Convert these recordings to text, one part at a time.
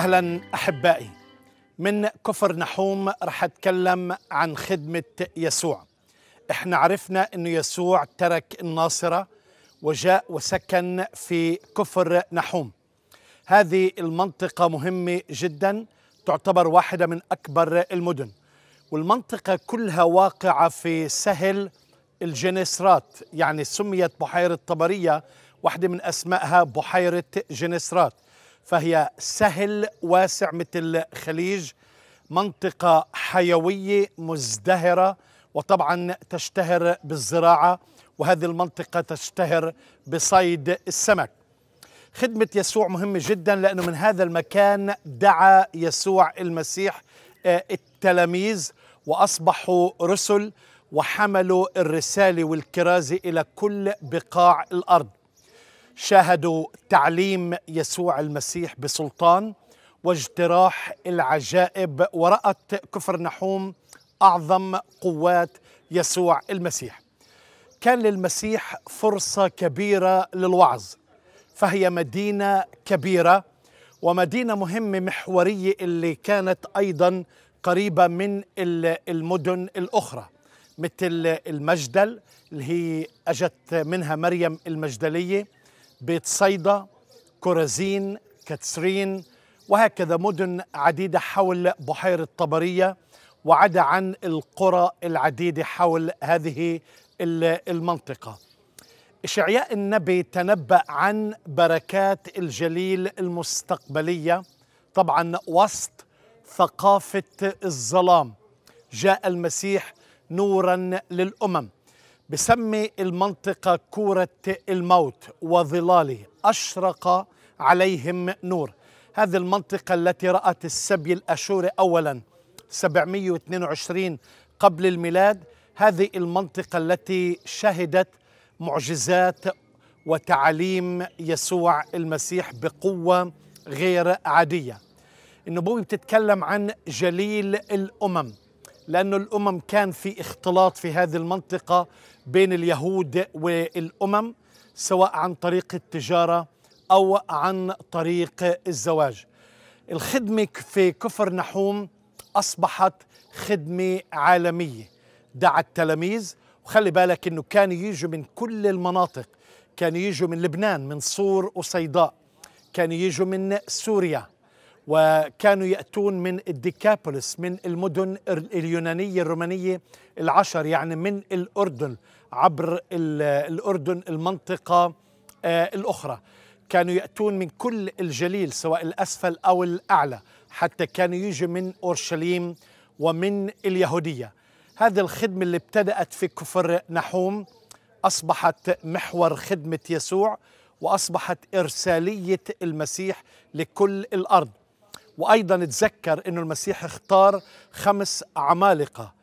اهلا احبائي من كفر نحوم رح اتكلم عن خدمه يسوع احنا عرفنا انه يسوع ترك الناصره وجاء وسكن في كفر نحوم هذه المنطقه مهمه جدا تعتبر واحده من اكبر المدن والمنطقه كلها واقعه في سهل الجنسرات يعني سميت بحيره طبريه واحده من اسمائها بحيره جنسرات فهي سهل واسع مثل خليج منطقة حيوية مزدهرة وطبعا تشتهر بالزراعة وهذه المنطقة تشتهر بصيد السمك خدمة يسوع مهمة جدا لأنه من هذا المكان دعا يسوع المسيح آه، التلاميذ وأصبحوا رسل وحملوا الرسالة والكرازة إلى كل بقاع الأرض شاهدوا تعليم يسوع المسيح بسلطان واجتراح العجائب ورأت كفر نحوم أعظم قوات يسوع المسيح كان للمسيح فرصة كبيرة للوعظ فهي مدينة كبيرة ومدينة مهمة محورية اللي كانت أيضا قريبة من المدن الأخرى مثل المجدل اللي هي أجت منها مريم المجدلية بيت صيدا كرزين كتسرين وهكذا مدن عديدة حول بحيرة طبرية وعدا عن القرى العديدة حول هذه المنطقة إشعياء النبي تنبأ عن بركات الجليل المستقبلية طبعا وسط ثقافة الظلام جاء المسيح نورا للأمم بسمي المنطقة كورة الموت وظلاله أشرق عليهم نور هذه المنطقة التي رأت السبي الأشوري أولا 722 قبل الميلاد هذه المنطقة التي شهدت معجزات وتعاليم يسوع المسيح بقوة غير عادية النبوة بتتكلم عن جليل الأمم لأن الأمم كان في اختلاط في هذه المنطقة بين اليهود والأمم سواء عن طريق التجارة أو عن طريق الزواج الخدمة في كفر نحوم أصبحت خدمة عالمية دعا التلاميذ وخلي بالك أنه كانوا يجوا من كل المناطق كانوا يجوا من لبنان من صور وصيداء كانوا يجوا من سوريا وكانوا يأتون من الديكابولس من المدن اليونانية الرومانية العشر يعني من الأردن عبر الأردن المنطقة آه، الأخرى كانوا يأتون من كل الجليل سواء الأسفل أو الأعلى حتى كانوا يجوا من أورشليم ومن اليهودية هذه الخدمة اللي ابتدأت في كفر نحوم أصبحت محور خدمة يسوع وأصبحت إرسالية المسيح لكل الأرض وأيضا تذكر أنه المسيح اختار خمس عمالقة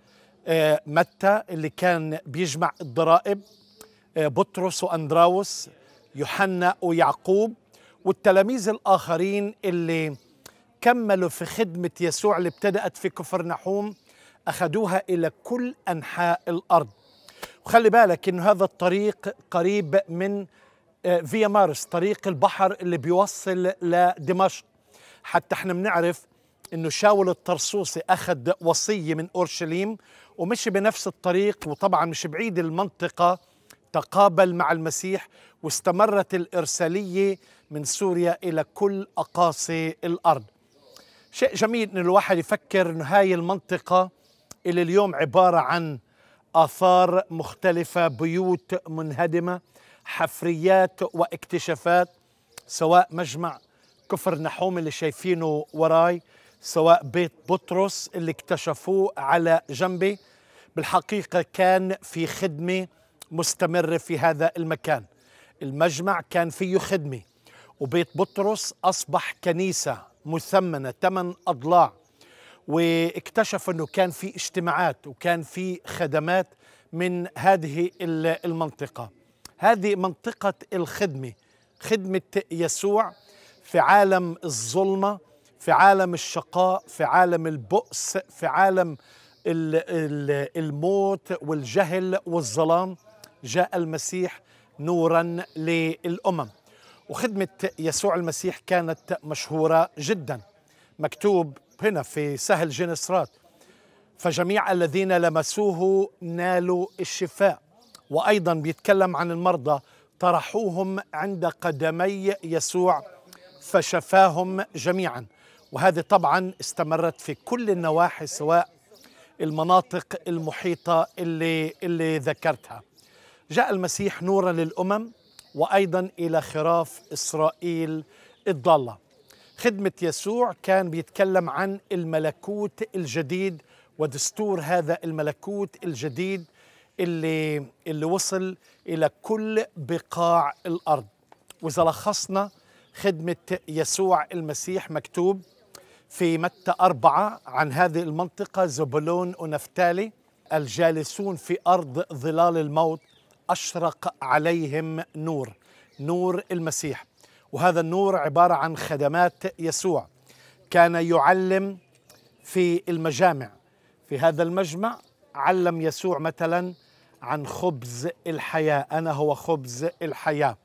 آه، متى اللي كان بيجمع الضرائب آه، بطرس وأندراوس يوحنا ويعقوب والتلاميذ الآخرين اللي كملوا في خدمة يسوع اللي ابتدأت في كفر نحوم أخذوها إلى كل أنحاء الأرض وخلي بالك أن هذا الطريق قريب من آه، فيا مارس طريق البحر اللي بيوصل لدمشق حتى احنا بنعرف انه شاول الطرسوسي اخذ وصيه من اورشليم ومشي بنفس الطريق وطبعا مش بعيد المنطقه تقابل مع المسيح واستمرت الارساليه من سوريا الى كل اقاصي الارض. شيء جميل انه الواحد يفكر انه هاي المنطقه اللي اليوم عباره عن اثار مختلفه، بيوت منهدمه، حفريات واكتشافات سواء مجمع كفر نحوم اللي شايفينه وراي سواء بيت بطرس اللي اكتشفوه على جنبي بالحقيقة كان في خدمة مستمرة في هذا المكان المجمع كان فيه خدمة وبيت بطرس أصبح كنيسة مثمنة ثمن أضلاع واكتشف أنه كان في اجتماعات وكان في خدمات من هذه المنطقة هذه منطقة الخدمة خدمة يسوع في عالم الظلمه في عالم الشقاء في عالم البؤس في عالم الموت والجهل والظلام جاء المسيح نورا للامم وخدمه يسوع المسيح كانت مشهوره جدا مكتوب هنا في سهل جنسرات فجميع الذين لمسوه نالوا الشفاء وايضا بيتكلم عن المرضى طرحوهم عند قدمي يسوع فشفاهم جميعا وهذه طبعا استمرت في كل النواحي سواء المناطق المحيطة اللي, اللي ذكرتها جاء المسيح نورا للأمم وأيضا إلى خراف إسرائيل الضالة خدمة يسوع كان بيتكلم عن الملكوت الجديد ودستور هذا الملكوت الجديد اللي, اللي وصل إلى كل بقاع الأرض وإذا لخصنا خدمة يسوع المسيح مكتوب في متى أربعة عن هذه المنطقة زبلون ونفتالي الجالسون في أرض ظلال الموت أشرق عليهم نور نور المسيح وهذا النور عبارة عن خدمات يسوع كان يعلم في المجامع في هذا المجمع علم يسوع مثلا عن خبز الحياة أنا هو خبز الحياة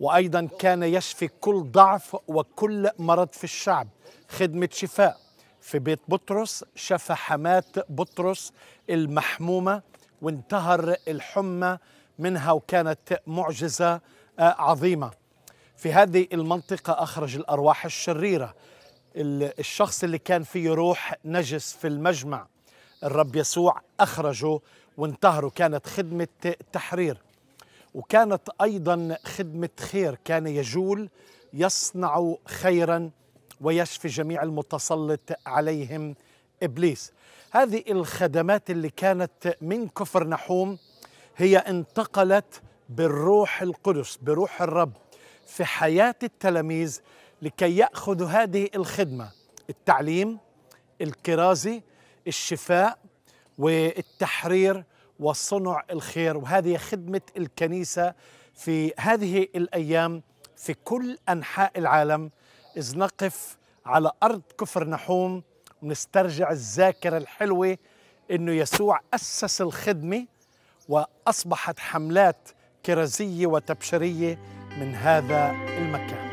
وأيضا كان يشفي كل ضعف وكل مرض في الشعب خدمة شفاء في بيت بطرس شفى حماة بطرس المحمومة وانتهر الحمى منها وكانت معجزة آه، عظيمة في هذه المنطقة أخرج الأرواح الشريرة الشخص اللي كان فيه روح نجس في المجمع الرب يسوع أخرجه وانتهره كانت خدمة تحرير وكانت أيضا خدمة خير كان يجول يصنع خيرا ويشفي جميع المتسلط عليهم إبليس هذه الخدمات اللي كانت من كفر نحوم هي انتقلت بالروح القدس بروح الرب في حياة التلاميذ لكي يأخذوا هذه الخدمة التعليم الكرازي الشفاء والتحرير وصنع الخير وهذه خدمة الكنيسة في هذه الأيام في كل أنحاء العالم إذ نقف على أرض كفر نحوم ونسترجع الذاكرة الحلوة أنه يسوع أسس الخدمة وأصبحت حملات كرزية وتبشيرية من هذا المكان